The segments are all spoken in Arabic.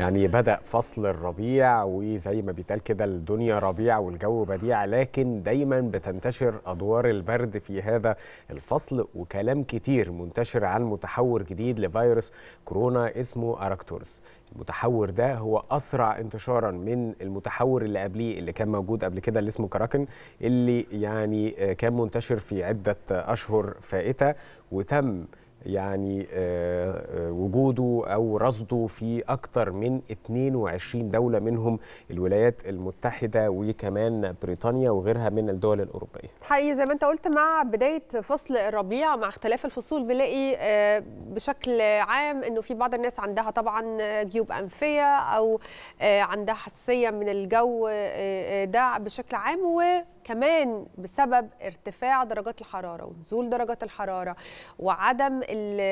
يعني بدأ فصل الربيع وزي ما بيتقال كده الدنيا ربيع والجو بديع لكن دايما بتنتشر أدوار البرد في هذا الفصل وكلام كتير منتشر عن متحور جديد لفيروس كورونا اسمه أراكتورس المتحور ده هو اسرع انتشارا من المتحور اللي قبليه اللي كان موجود قبل كده اللي اسمه كراكن اللي يعني كان منتشر في عده اشهر فائته وتم يعني آه، آه، وجوده او رصده في اكثر من 22 دوله منهم الولايات المتحده وكمان بريطانيا وغيرها من الدول الاوروبيه. حقيقي زي ما انت قلت مع بدايه فصل الربيع مع اختلاف الفصول بنلاقي آه، بشكل عام انه في بعض الناس عندها طبعا جيوب انفيه او عندها حساسيه من الجو ده بشكل عام و كمان بسبب ارتفاع درجات الحراره ونزول درجات الحراره وعدم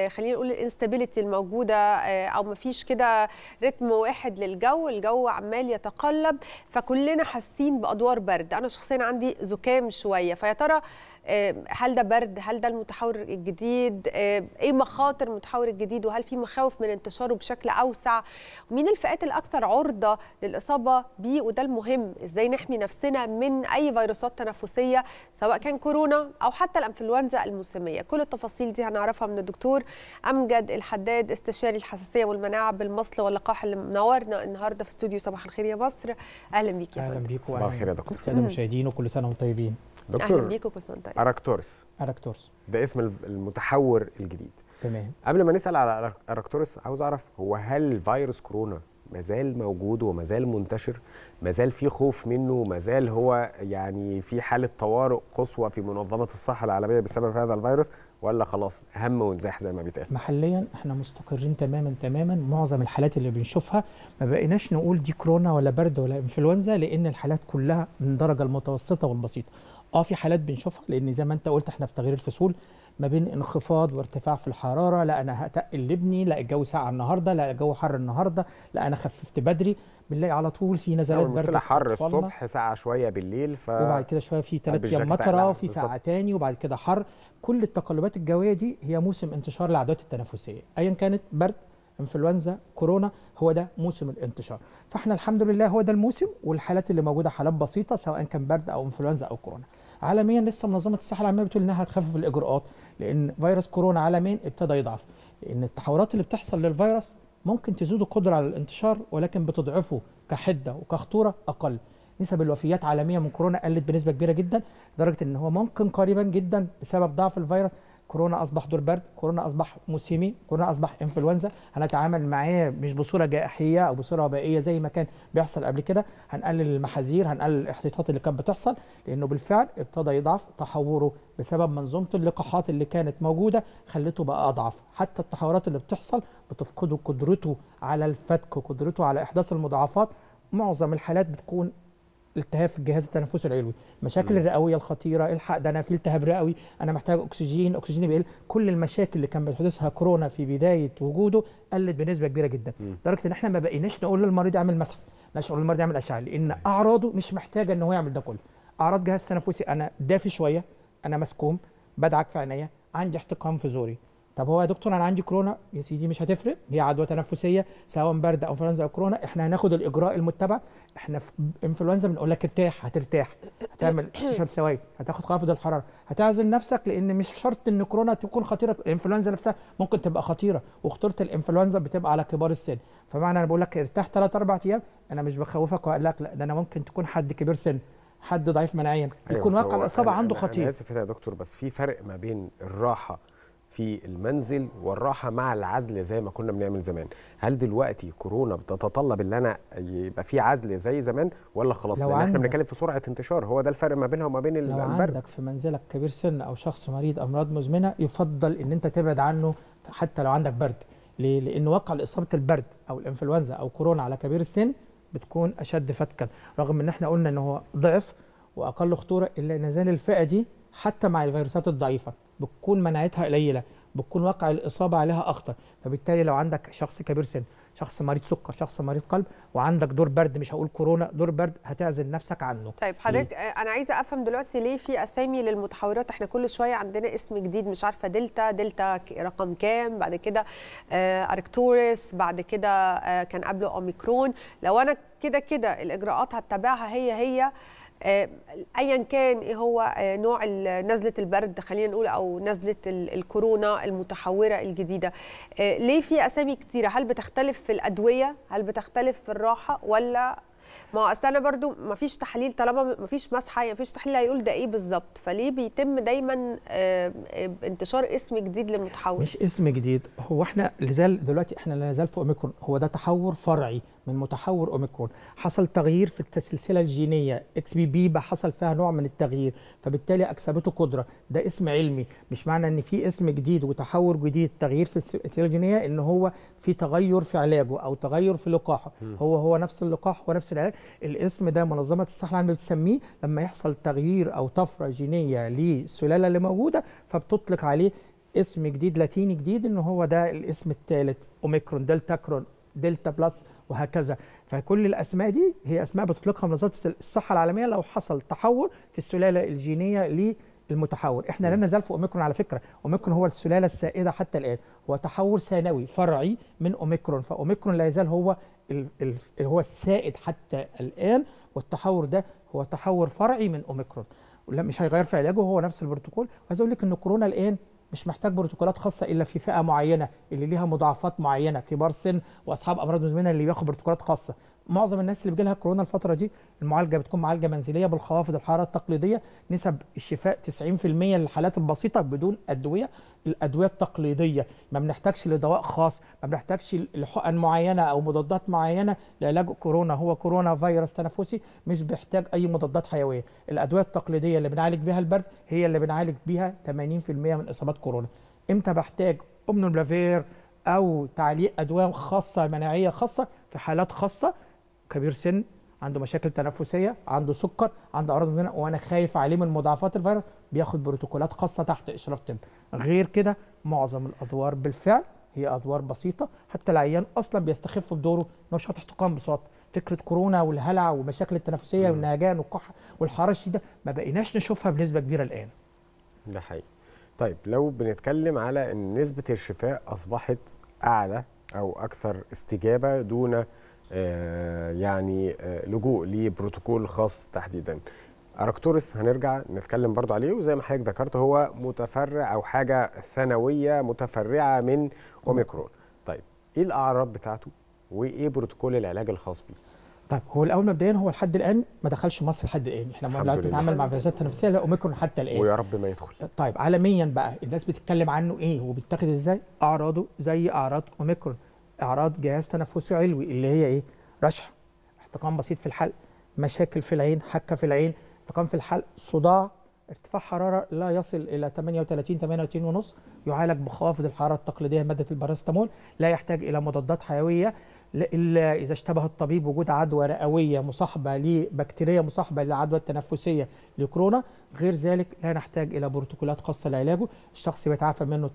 خلينا نقول الانستابيليتي الموجوده آه، او مفيش كده رتم واحد للجو الجو عمال يتقلب فكلنا حاسين بادوار برد انا شخصيا عندي زكام شويه فيا ترى آه، هل ده برد هل ده المتحور الجديد آه، ايه مخاطر المتحور الجديد وهل في مخاوف من انتشاره بشكل اوسع مين الفئات الاكثر عرضه للاصابه بيه وده المهم ازاي نحمي نفسنا من اي فيروسات تنفسيه سواء كان كورونا او حتى الانفلونزا الموسميه كل التفاصيل دي هنعرفها من الدكتور امجد الحداد استشاري الحساسيه والمناعه بالمصل واللقاح اللي منورنا النهارده في استوديو صباح الخير يا مصر اهلا بيك يا اهلا فندم صباح الخير يا دكتور الساده المشاهدين وكل سنه وانتم طيبين دكتور اهلا بيكم كوسمنتاي طيب. اراكتورس اراكتورس ده اسم المتحور الجديد تمام قبل ما نسال على اراكتورس عاوز اعرف هو هل فيروس كورونا ما زال موجود وما زال منتشر ما زال في خوف منه زال هو يعني في حاله طوارئ قصوى في منظمه الصحه العالميه بسبب هذا الفيروس ولا خلاص هم ونزاح زي ما بيتقال محليا احنا مستقرين تماما تماما معظم الحالات اللي بنشوفها ما بقيناش نقول دي كورونا ولا برد ولا انفلونزا لان الحالات كلها من الدرجه المتوسطه والبسيطه اه في حالات بنشوفها لان زي ما انت قلت احنا في تغيير الفصول ما بين انخفاض وارتفاع في الحراره لا انا هتقل لبني لا الجو ساقع النهارده لا الجو حر النهارده لا انا خففت بدري بنلاقي على طول في نزلات برد المشكله حر الصبح ساعه شويه بالليل ف وبعد كده شويه في ثلاث ايام مطره وفي ساعه تاني وبعد كده حر كل التقلبات الجويه دي هي موسم انتشار العدوات التنفسيه ايا كانت برد انفلونزا كورونا هو ده موسم الانتشار فاحنا الحمد لله هو ده الموسم والحالات اللي موجوده حالات بسيطه سواء كان برد او انفلونزا او كورونا عالميا لسه منظمه الصحه العالميه بتقول انها هتخفف الاجراءات لان فيروس كورونا عالميا ابتدى يضعف لان التحورات اللي بتحصل للفيروس ممكن تزود القدره على الانتشار ولكن بتضعفه كحده وكخطوره اقل نسب الوفيات عالميا من كورونا قلت بنسبه كبيره جدا لدرجه ان هو ممكن قريبا جدا بسبب ضعف الفيروس كورونا اصبح دور برد كورونا اصبح موسمي كورونا اصبح انفلونزا هنتعامل معاه مش بصوره جائحيه او بصوره وبائيه زي ما كان بيحصل قبل كده هنقلل المحاذير هنقلل الاحتياطات اللي كانت بتحصل لانه بالفعل ابتدى يضعف تحوره بسبب منظومه اللقاحات اللي كانت موجوده خلته بقى اضعف حتى التحورات اللي بتحصل بتفقده قدرته على الفتك وقدرته على احداث المضاعفات معظم الحالات بتكون التهاب في الجهاز التنفسي العلوي مشاكل الرئويه الخطيره الحق ده انا في التهاب رئوي انا محتاج اكسجين اكسجين بيقل كل المشاكل اللي كان بتحدثها كورونا في بدايه وجوده قلت بنسبه كبيره جدا لدرجه ان احنا ما بقيناش نقول للمريض اعمل مسح مش نقول للمريض اعمل اشعه لان اعراضه مش محتاجه ان هو يعمل ده كله اعراض جهاز تنفسي انا دافي شويه انا مسكوم بدعك في عينيا عندي احتقان في زوري طب هو يا دكتور انا عندي كورونا يا سيدي مش هتفرق هي عدوى تنفسيه سواء برد او انفلونزا او كورونا احنا هناخد الاجراء المتبع احنا في انفلونزا بنقول لك ارتاح هترتاح هتعمل تشرب سوائل هتاخد خافض الحراره هتعزل نفسك لان مش شرط ان كورونا تكون خطيره الانفلونزا نفسها ممكن تبقى خطيره وخطوره الانفلونزا بتبقى على كبار السن فمعنى انا بقول لك ارتاح 3 4 ايام انا مش بخوفك لك لا ده انا ممكن تكون حد كبير سن حد ضعيف مناعيا أيوة، يكون أيوة واقع الاصابه عنده خطير أنا, انا اسف يا دكتور بس في فرق ما بين الراحه في المنزل والراحه مع العزل زي ما كنا بنعمل زمان هل دلوقتي كورونا بتتطلب ان انا يبقى في عزل زي زمان ولا خلاص لان احنا بنتكلم في سرعه انتشار هو ده الفرق ما بينها وما بين البرد لو عندك في منزلك كبير سن او شخص مريض امراض مزمنه يفضل ان انت تبعد عنه حتى لو عندك برد ليه؟ لان واقع الاصابة البرد او الانفلونزا او كورونا على كبير السن بتكون اشد فتكا رغم ان احنا قلنا ان هو ضعف واقل خطوره الا ان زال الفئه دي حتى مع الفيروسات الضعيفه بتكون مناعتها قليله بتكون واقع الاصابه عليها اخطر فبالتالي لو عندك شخص كبير سن شخص مريض سكر شخص مريض قلب وعندك دور برد مش هقول كورونا دور برد هتعزل نفسك عنه طيب حضرتك انا عايزه افهم دلوقتي ليه في اسامي للمتحورات احنا كل شويه عندنا اسم جديد مش عارفه دلتا دلتا رقم كام بعد كده آه، اركتوريس بعد كده آه، كان قبله اوميكرون لو انا كده كده الاجراءات هتبعها هي هي آه، ايا كان ايه هو آه، نوع نزله البرد خلينا نقول او نزله الكورونا المتحوره الجديده آه، ليه في اسامي كتيره هل بتختلف في الادويه هل بتختلف في الراحه ولا ما اصل انا برضو ما فيش تحليل طالما ما فيش مسحه يعني ما فيش تحليل هيقول ده ايه بالظبط فليه بيتم دايما انتشار اسم جديد للمتحور مش اسم جديد هو احنا لازال دلوقتي احنا لازال في اوميكرون هو ده تحور فرعي من متحور اوميكرون حصل تغيير في السلسله الجينيه اكس بي بي حصل فيها نوع من التغيير فبالتالي اكسبته قدره ده اسم علمي مش معنى ان في اسم جديد وتحور جديد تغيير في السلسله الجينيه ان هو في تغير في علاجه او تغير في لقاحه هو هو نفس اللقاح هو نفس العلاج الاسم ده منظمه الصحه العالميه بتسميه لما يحصل تغيير او طفره جينيه للسلاله اللي موجوده فبتطلق عليه اسم جديد لاتيني جديد ان هو ده الاسم الثالث اوميكرون دلتا كرون دلتا بلس وهكذا فكل الاسماء دي هي اسماء بتطلقها منظمه الصحه العالميه لو حصل تحول في السلاله الجينيه للمتحول احنا لا نزال في اوميكرون على فكره اوميكرون هو السلاله السائده حتى الان هو تحول ثانوي فرعي من اوميكرون فاوميكرون لا يزال هو اللي هو السائد حتى الان والتحول ده هو تحول فرعي من اوميكرون مش هيغير في علاجه هو نفس البروتوكول عايز اقول لك ان كورونا الان مش محتاج بروتوكولات خاصه الا في فئه معينه اللي ليها مضاعفات معينه كبار سن واصحاب امراض مزمنه اللي بياخد بروتوكولات خاصه معظم الناس اللي بيجيلها كورونا الفتره دي المعالجه بتكون معالجه منزليه بالخوافض الحراره التقليديه نسب الشفاء 90% للحالات البسيطه بدون ادويه الادويه التقليديه ما بنحتاجش لدواء خاص ما بنحتاجش لحقن معينه او مضادات معينه لعلاج كورونا هو كورونا فيروس تنفسي مش بيحتاج اي مضادات حيويه الادويه التقليديه اللي بنعالج بيها البرد هي اللي بنعالج بيها 80% من اصابات كورونا امتى بحتاج امنوبلافير او تعليق ادويه خاصه مناعيه خاصه في حالات خاصه كبير سن عنده مشاكل تنفسيه عنده سكر عنده اعراض مزمنه وانا خايف عليه من مضاعفات الفيروس بياخد بروتوكولات خاصه تحت اشراف طب غير كده معظم الادوار بالفعل هي ادوار بسيطه حتى العيان اصلا بيستخف بدوره انه شاطح احتقان بصوت فكره كورونا والهلع والمشاكل التنفسيه والنهجان والكحه والحراره الشديده ما بقيناش نشوفها بنسبه كبيره الان ده حقيقي طيب لو بنتكلم على ان نسبه الشفاء اصبحت اعلى او اكثر استجابه دون آه، يعني آه، لجوء لبروتوكول خاص تحديدا اركتورس هنرجع نتكلم برضو عليه وزي ما حضرتك ذكرت هو متفرع او حاجه ثانويه متفرعه من اوميكرون طيب ايه الاعراض بتاعته وايه بروتوكول العلاج الخاص بيه طيب هو الاول مبدئيا هو لحد الان ما دخلش مصر لحد الان احنا ما بنتعامل مع فيروسات تنفسيه لا اوميكرون حتى الان ويا رب ما يدخل طيب عالميا بقى الناس بتتكلم عنه ايه وبيتاخد ازاي اعراضه زي اعراض اوميكرون اعراض جهاز تنفسي علوي اللي هي ايه رشح احتقان بسيط في الحلق مشاكل في العين حكه في العين احتقان في الحلق صداع ارتفاع حراره لا يصل الى 38 38 ونص يعالج بخوافض الحراره التقليديه ماده الباراستامول لا يحتاج الى مضادات حيويه إلا إذا اشتبه الطبيب وجود عدوى رئوية مصاحبة لبكتيريا مصاحبة للعدوى التنفسية لكورونا غير ذلك لا نحتاج إلى بروتوكولات خاصة لعلاجه الشخص بيتعافى منه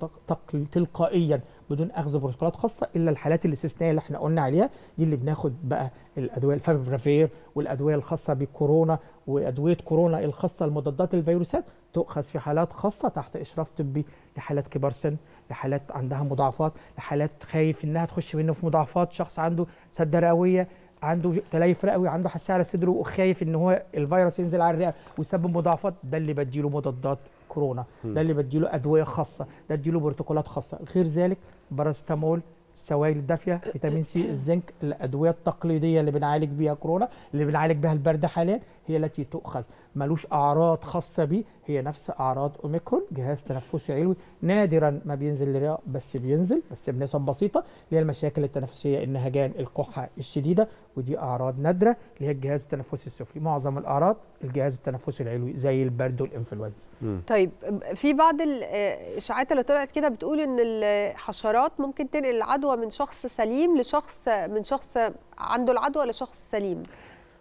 تلقائيا بدون أخذ بروتوكولات خاصة إلا الحالات الاستثنائية اللي احنا قلنا عليها دي اللي بناخد بقى الأدوية الفابرافير والأدوية الخاصة بكورونا وأدوية كورونا الخاصة لمضادات الفيروسات تؤخذ في حالات خاصة تحت إشراف طبي لحالات كبار سن لحالات عندها مضاعفات لحالات خايف انها تخش منه في مضاعفات شخص عنده سده رئويه عنده تليف رئوي عنده حساسيه على صدره وخايف ان هو الفيروس ينزل على الرئه ويسبب مضاعفات ده اللي بديله مضادات كورونا ده اللي بديله ادويه خاصه ده بديله بروتوكولات خاصه غير ذلك بارستامول السوائل الدافيه فيتامين سي الزنك الادويه التقليديه اللي بنعالج بيها كورونا اللي بنعالج بيها البرد حاليا هي التي تؤخذ ملوش اعراض خاصه بيه هي نفس اعراض اوميكرون جهاز تنفسي علوي نادرا ما بينزل للرئه بس بينزل بس بنسب بسيطه اللي هي المشاكل التنفسيه النهجان الكحه الشديده ودي اعراض نادره اللي هي الجهاز التنفسي السفلي معظم الاعراض الجهاز التنفسي العلوي زي البرد والانفلونزا طيب في بعض الاشاعات اللي طلعت كده بتقول ان الحشرات ممكن تنقل العدوى من شخص سليم لشخص من شخص عنده العدوى لشخص سليم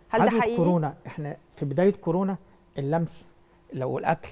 هل ده حقيقي كورونا احنا في بدايه كورونا اللمس لو الاكل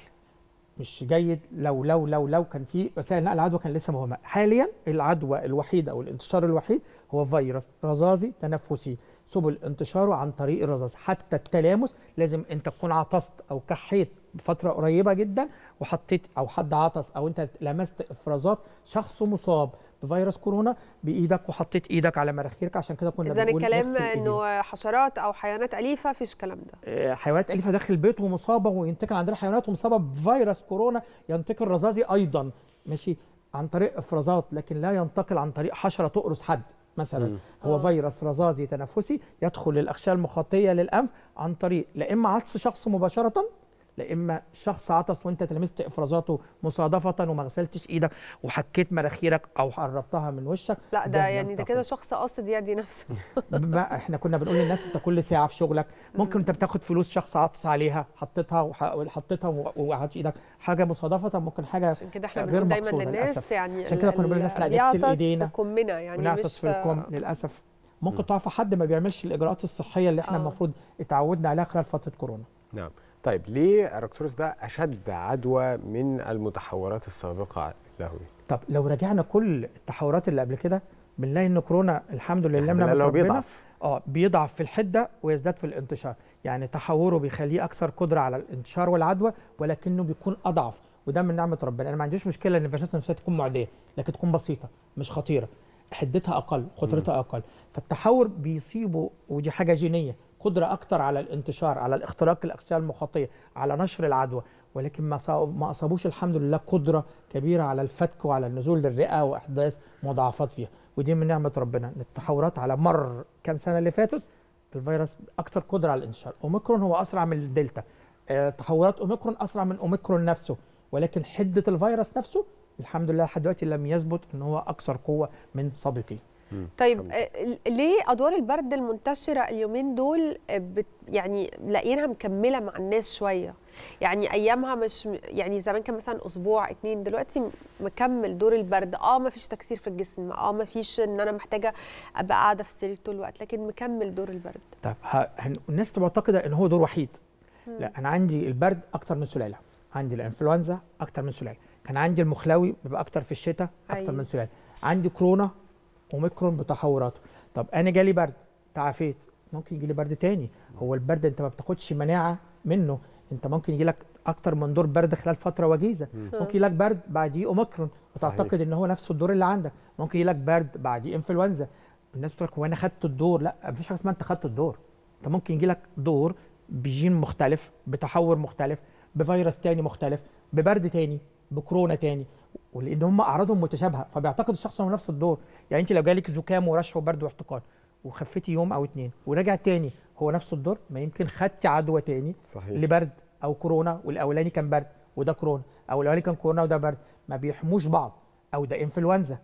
مش جيد لو لو لو لو كان في وسائل نقل العدوى كان لسه مهمه حاليا العدوى الوحيده او الانتشار الوحيد هو فيروس رذاذي تنفسي سبل انتشاره عن طريق الرذاذ حتى التلامس لازم انت تكون عطست او كحيت فتره قريبه جدا وحطيت او حد عطس او انت لمست افرازات شخص مصاب بفيروس كورونا بايدك وحطيت ايدك على مراخيرك عشان كده كنا بنقول اذا الكلام انه حشرات او حيوانات اليفه فيش الكلام ده آه، حيوانات اليفه داخل البيت ومصابه وينتقل عندنا حيوانات ومصابه بفيروس كورونا ينتقل رذاذي ايضا ماشي عن طريق افرازات لكن لا ينتقل عن طريق حشره تقرص حد مثلا مم. هو آه. فيروس رذاذي تنفسي يدخل للاغشيه المخاطيه للانف عن طريق لا اما عطس شخص مباشره لا اما شخص عطس وانت تلمست افرازاته مصادفه وما غسلتش ايدك وحكيت مناخيرك او قربتها من وشك لا ده, ده يعني ده كده شخص قاصد يدي نفسه احنا كنا بنقول للناس انت كل ساعه في شغلك ممكن انت بتاخد فلوس شخص عطس عليها حطيتها وحطيتها وقعدتش ايدك حاجه مصادفه ممكن حاجه عشان كده احنا غير دايما للناس للأسف. يعني عشان كده كنا بنقول للناس لا نغسل ايدينا في كمنا يعني ونعطس في الكم آه. للاسف ممكن تعرف حد ما بيعملش الاجراءات الصحيه اللي احنا آه. المفروض اتعودنا عليها خلال فتره كورونا نعم طيب ليه اركتورس ده اشد عدوى من المتحورات السابقه له؟ طب لو راجعنا كل التحورات اللي قبل كده بنلاقي ان كورونا الحمد لله لما لو بيضعف اه بيضعف في الحده ويزداد في الانتشار، يعني تحوره بيخليه اكثر قدره على الانتشار والعدوى ولكنه بيكون اضعف وده من نعمه ربنا، انا ما عنديش مشكله ان الفيروسات النفسيه تكون معديه لكن تكون بسيطه مش خطيره، حدتها اقل، خطرتها اقل، فالتحور بيصيبه ودي حاجه جينيه قدرة أكتر على الانتشار على الاختراق الأغشية المخاطية على نشر العدوى ولكن ما أصابوش الحمد لله قدرة كبيرة على الفتك وعلى النزول للرئة وإحداث مضاعفات فيها ودي من نعمة ربنا إن التحورات على مر كام سنة اللي فاتت الفيروس أكتر قدرة على الانتشار أوميكرون هو أسرع من الدلتا آه، تحورات أوميكرون أسرع من أوميكرون نفسه ولكن حدة الفيروس نفسه الحمد لله لحد دلوقتي لم يثبت ان هو اكثر قوه من سابقيه طيب آه، ليه ادوار البرد المنتشره اليومين دول بت يعني لاقيينها مكمله مع الناس شويه يعني ايامها مش يعني زمان كان مثلا اسبوع اتنين دلوقتي مكمل دور البرد اه ما فيش تكسير في الجسم اه ما فيش ان انا محتاجه ابقى قاعده في السرير طول الوقت لكن مكمل دور البرد طيب الناس معتقده ان هو دور وحيد لا انا عندي البرد اكتر من سلاله عندي الانفلونزا اكتر من سلاله كان عندي المخلاوي بيبقى اكتر في الشتاء اكتر أيوه. من سلاله عندي كورونا اوميكرون بتحوراته طب انا جالي برد تعافيت ممكن يجي لي برد تاني هو البرد انت ما بتاخدش مناعه منه انت ممكن يجي لك اكتر من دور برد خلال فتره وجيزه ممكن يجي لك برد بعديه اوميكرون وتعتقد ان هو نفس الدور اللي عندك ممكن يجي لك برد بعديه انفلونزا الناس بتقول لك هو انا خدت الدور لا مفيش حاجه اسمها انت خدت الدور انت ممكن يجي لك دور بجين مختلف بتحور مختلف بفيروس تاني مختلف ببرد تاني بكورونا تاني ولان هم اعراضهم متشابهه فبيعتقد الشخص هو نفس الدور يعني انت لو جالك زكام ورشح وبرد واحتقان وخفتي يوم او اتنين ورجع تاني هو نفس الدور ما يمكن خدتي عدوى تاني صحيح. لبرد او كورونا والاولاني كان برد وده كورونا او الاولاني كان كورونا وده برد ما بيحموش بعض او ده انفلونزا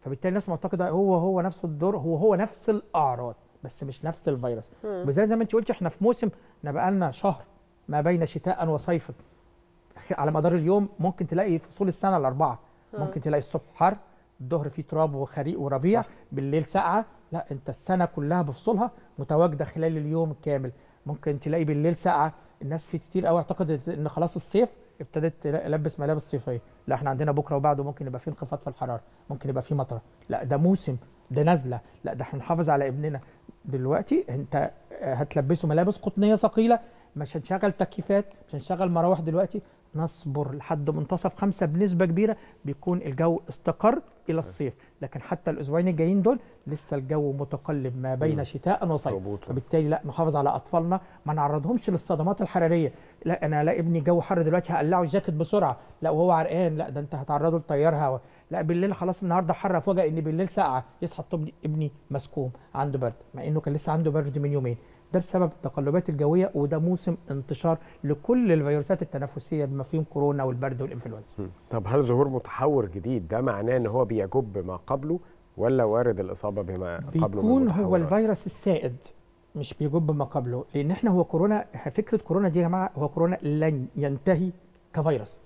فبالتالي الناس معتقده هو هو نفس الدور هو هو نفس الاعراض بس مش نفس الفيروس وزي زي ما انت قلتي احنا في موسم احنا بقى لنا شهر ما بين شتاء وصيف على مدار اليوم ممكن تلاقي فصول السنه الاربعه آه. ممكن تلاقي الصبح حر الظهر فيه تراب وخريق وربيع صح. بالليل ساقعه لا انت السنه كلها بفصولها متواجده خلال اليوم الكامل ممكن تلاقي بالليل ساقعه الناس في كتير قوي اعتقدت ان خلاص الصيف ابتدت البس ملابس صيفيه لا احنا عندنا بكره وبعده ممكن يبقى في انخفاض في الحراره ممكن يبقى في مطره لا ده موسم ده نازله لا ده احنا نحافظ على ابننا دلوقتي انت آه، هتلبسه ملابس قطنيه ثقيله مش هنشغل تكييفات مش هنشغل مراوح دلوقتي نصبر لحد منتصف خمسة بنسبة كبيرة بيكون الجو استقر إلى أيوة. الصيف لكن حتى الأسبوعين الجايين دول لسه الجو متقلب ما بين أيوة. شتاء وصيف فبالتالي لا نحافظ على أطفالنا ما نعرضهمش للصدمات الحرارية لا أنا لا ابني جو حر دلوقتي هقلعه الجاكيت بسرعة لا وهو عرقان لا ده أنت هتعرضه لتيار هواء لا بالليل خلاص النهارده حر فوجئ ان بالليل ساقعه يصحى ابني مسكوم عنده برد مع انه كان لسه عنده برد من يومين ده بسبب التقلبات الجويه وده موسم انتشار لكل الفيروسات التنفسيه بما فيهم كورونا والبرد والانفلونزا. طب هل ظهور متحور جديد ده معناه ان هو بيجب ما قبله ولا وارد الاصابه بما قبله؟ بيكون هو الفيروس السائد مش بيجب ما قبله لان احنا هو كورونا فكره كورونا دي يا جماعه هو كورونا لن ينتهي كفيروس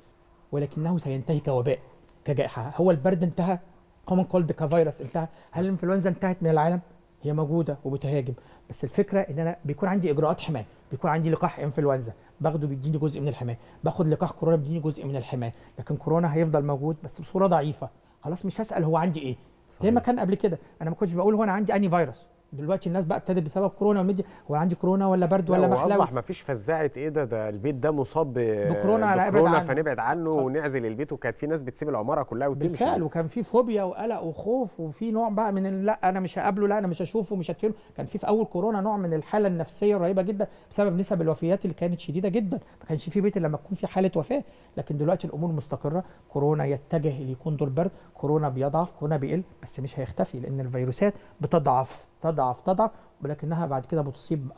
ولكنه سينتهي كوباء كجائحه هو البرد انتهى كومن كولد كفيروس انتهى هل الانفلونزا انتهت من العالم؟ هي موجوده وبتهاجم بس الفكره ان انا بيكون عندي اجراءات حمايه بيكون عندي لقاح انفلونزا باخده بيديني جزء من الحمايه باخد لقاح كورونا بيديني جزء من الحمايه لكن كورونا هيفضل موجود بس بصوره ضعيفه خلاص مش هسال هو عندي ايه زي ما كان قبل كده انا ما كنتش بقول هو انا عندي اني فيروس دلوقتي الناس بقى ابتدت بسبب كورونا والميديا هو عندي كورونا ولا برد ولا هو اصبح ما فيش فزاعه ايه ده ده البيت ده مصاب بكورونا بكورونا فنبعد عنه صح. ونعزل البيت وكانت في ناس بتسيب العماره كلها وتمشي بالفعل وكان في فوبيا وقلق وخوف وفي نوع بقى من لا انا مش هقابله لا انا مش هشوفه مش هتفهمه كان في في اول كورونا نوع من الحاله النفسيه الرهيبه جدا بسبب نسب الوفيات اللي كانت شديده جدا ما كانش في بيت الا لما تكون في حاله وفاه لكن دلوقتي الامور مستقره كورونا يتجه ليكون دول برد كورونا بيضعف كورونا بيقل بس مش هيختفي لان الفيروسات بتضعف تضع تضعف تضعف ولكنها بعد كده بتصيب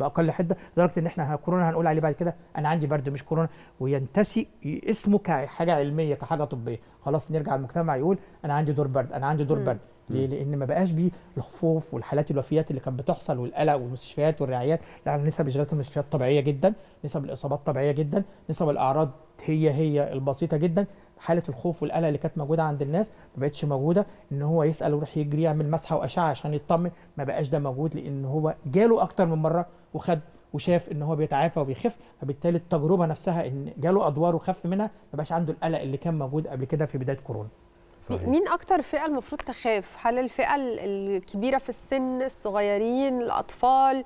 باقل حده لدرجه ان احنا كورونا هنقول عليه بعد كده انا عندي برد مش كورونا وينتسي اسمه كحاجه علميه كحاجه طبيه خلاص نرجع المجتمع يقول انا عندي دور برد انا عندي دور برد ليه؟ لان ما بقاش بيه الخوف والحالات الوفيات اللي كانت بتحصل والقلق والمستشفيات والرعايات لا نسب اجراءات المستشفيات طبيعيه جدا نسب الاصابات طبيعيه جدا نسب الاعراض هي هي البسيطه جدا حاله الخوف والقلق اللي كانت موجوده عند الناس ما بقتش موجوده ان هو يسال ويروح يجري يعمل مسحه واشعه عشان يطمن ما بقاش ده موجود لان هو جاله اكتر من مره وخد وشاف ان هو بيتعافى وبيخف فبالتالي التجربه نفسها ان جاله ادوار وخف منها ما بقاش عنده القلق اللي كان موجود قبل كده في بدايه كورونا صحيح. مين اكتر فئه المفروض تخاف هل الفئه الكبيره في السن الصغيرين الاطفال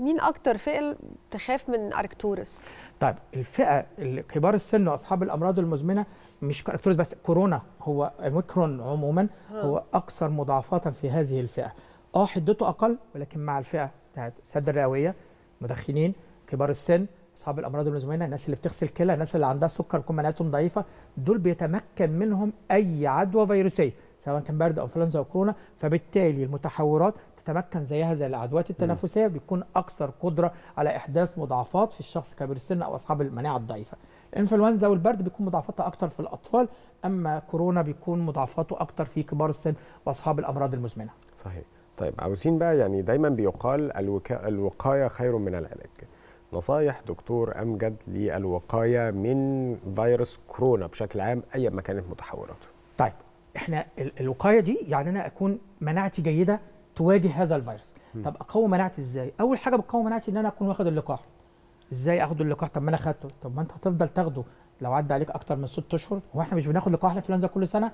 مين اكتر فئه تخاف من اركتورس طيب الفئه اللي كبار السن واصحاب الامراض المزمنه مش كاركتورز بس كورونا هو ميكرون عموما آه. هو اكثر مضاعفات في هذه الفئه اه حدته اقل ولكن مع الفئه بتاعت السد الرئويه مدخنين كبار السن اصحاب الامراض المزمنه الناس اللي بتغسل كلى الناس اللي عندها سكر مناعتهم ضعيفه دول بيتمكن منهم اي عدوى فيروسيه سواء كان برد او انفلونزا او كورونا فبالتالي المتحورات تتمكن زيها زي العدوات التنفسيه بيكون اكثر قدره على احداث مضاعفات في الشخص كبير السن او اصحاب المناعه الضعيفه الانفلونزا والبرد بيكون مضاعفاتها اكثر في الاطفال اما كورونا بيكون مضاعفاته اكثر في كبار السن واصحاب الامراض المزمنه صحيح طيب عاوزين بقى يعني دايما بيقال الوكا... الوقايه خير من العلاج نصايح دكتور امجد للوقايه من فيروس كورونا بشكل عام ايا ما كانت متحوراته طيب احنا الوقايه دي يعني انا اكون مناعتي جيده تواجه هذا الفيروس م. طب اقوي مناعتي ازاي اول حاجه بقوي مناعتي ان انا اكون واخد اللقاح ازاي اخد اللقاح طب ما انا اخدته طب ما انت هتفضل تاخده لو عدى عليك اكتر من ست اشهر هو احنا مش بناخد لقاح الانفلونزا كل سنه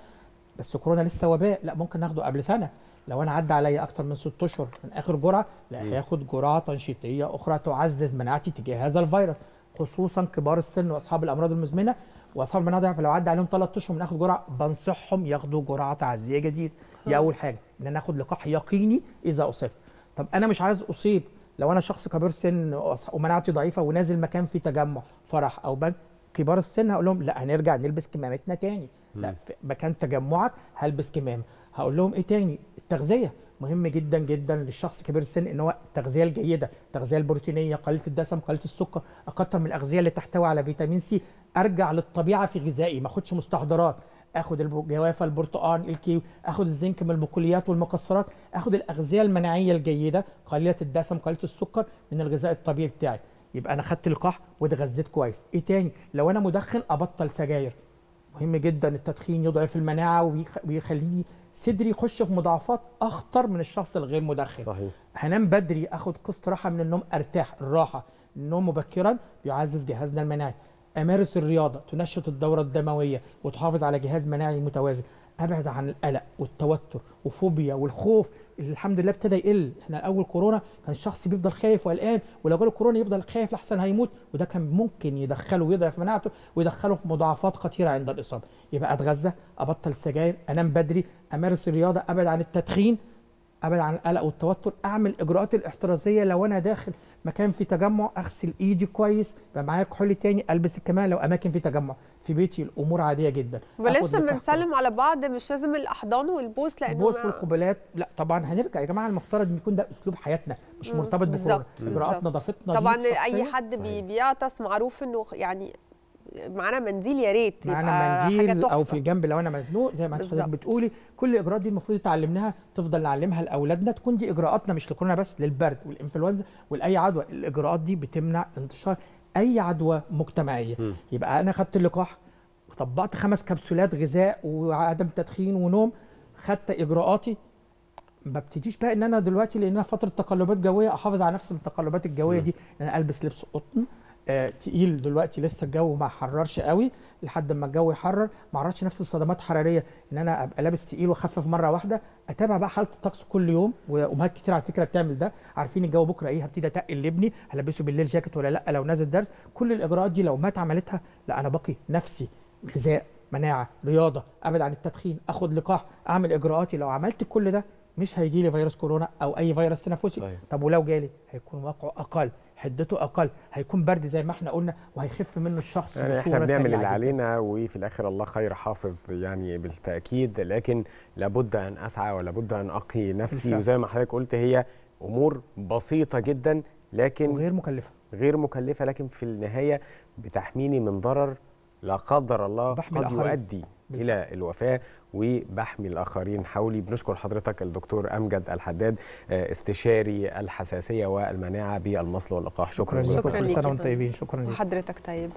بس كورونا لسه وباء لا ممكن ناخده قبل سنه لو انا عدى عليا اكتر من ست اشهر من اخر جرعه لا هياخد جرعه تنشيطيه اخرى تعزز مناعتي تجاه هذا الفيروس خصوصا كبار السن واصحاب الامراض المزمنه واصحاب المناطق ضعيفه لو عدى عليهم ثلاث اشهر بناخد جرعه بنصحهم ياخدوا جرعه تعزيه جديد دي آه. اول حاجه ان انا اخد لقاح يقيني اذا اصبت طب انا مش عايز اصيب لو انا شخص كبير سن ومناعتي ضعيفه ونازل مكان فيه تجمع فرح او بنك كبار السن هقول لهم لا هنرجع نلبس كمامتنا تاني لا في مكان تجمعك هلبس كمامه هقول لهم ايه تاني التغذيه مهم جدا جدا للشخص كبير السن ان هو التغذيه الجيده التغذيه البروتينيه قليله الدسم قليله السكر اكتر من الاغذيه اللي تحتوي على فيتامين سي ارجع للطبيعه في غذائي ما اخدش مستحضرات اخد الجوافه البرتقال الكيو اخد الزنك من البقوليات والمكسرات اخد الاغذيه المناعيه الجيده قليله الدسم قليله السكر من الغذاء الطبيعي بتاعي يبقى انا خدت لقاح واتغذيت كويس ايه تاني لو انا مدخن ابطل سجاير مهم جدا التدخين يضعف المناعه ويخليني صدري يخش في مضاعفات اخطر من الشخص الغير مدخن صحيح هنام بدري اخد قسط راحه من النوم ارتاح الراحه النوم مبكرا بيعزز جهازنا المناعي امارس الرياضه تنشط الدوره الدمويه وتحافظ على جهاز مناعي متوازن ابعد عن القلق والتوتر وفوبيا والخوف اللي الحمد لله ابتدى يقل احنا اول كورونا كان الشخص بيفضل خايف وقلقان ولو جاله كورونا يفضل خايف لحسن هيموت وده كان ممكن يدخله ويضعف مناعته ويدخله في مضاعفات خطيره عند الاصابه يبقى اتغذى ابطل سجاير انام بدري امارس الرياضه ابعد عن التدخين ابعد عن القلق والتوتر اعمل اجراءات الاحترازيه لو انا داخل مكان في تجمع اغسل ايدي كويس يبقى معايا كحول تاني البس الكمامه لو اماكن في تجمع في بيتي الامور عاديه جدا بلاش لما نسلم على بعض مش لازم الاحضان والبوس لانه البوس ما... والقبلات لا طبعا هنرجع يا جماعه المفترض ان يكون ده اسلوب حياتنا مش مرتبط بكورونا اجراءات نظافتنا طبعا اي حد بيعطس معروف انه يعني معانا منديل يا ريت معانا منديل او في الجنب لو انا مزنوق زي ما حضرتك بتقولي كل الاجراءات دي المفروض اتعلمناها تفضل نعلمها لاولادنا تكون دي اجراءاتنا مش لكورونا بس للبرد والانفلونزا ولاي عدوى الاجراءات دي بتمنع انتشار اي عدوى مجتمعيه م. يبقى انا خدت اللقاح وطبقت خمس كبسولات غذاء وعدم تدخين ونوم خدت اجراءاتي ما ابتديش بقى ان انا دلوقتي لان انا فتره تقلبات جويه احافظ على نفسي من التقلبات الجويه م. دي ان انا البس لبس قطن آه، تقيل دلوقتي لسه الجو ما حررش قوي لحد ما الجو يحرر ما عرضش نفس الصدمات الحراريه ان انا ابقى لابس تقيل واخفف مره واحده اتابع بقى حاله الطقس كل يوم وامهات كتير على فكره بتعمل ده عارفين الجو بكره ايه هبتدي اتقل لابني هلبسه بالليل جاكيت ولا لا لو نازل درس كل الاجراءات دي لو مات عملتها لا انا باقي نفسي غذاء مناعه رياضه ابعد عن التدخين اخد لقاح اعمل اجراءاتي لو عملت كل ده مش هيجي لي فيروس كورونا او اي فيروس تنفسي طيب. طب ولو جالي هيكون وقعه اقل حدته اقل هيكون برد زي ما احنا قلنا وهيخف منه الشخص يعني احنا بنعمل اللي علينا وفي الاخر الله خير حافظ يعني بالتاكيد لكن لابد ان اسعى ولابد ان اقي نفسي بالفعل. وزي ما حضرتك قلت هي امور بسيطه جدا لكن غير مكلفه غير مكلفه لكن في النهايه بتحميني من ضرر لا قدر الله قد يؤدي الى الوفاه وبحمي الاخرين حولي بنشكر حضرتك الدكتور امجد الحداد آه، استشاري الحساسيه والمناعه بالمصل واللقاح شكرا, شكرا لكم كل سنه وانتم طيبين شكرا لك وحضرتك طيب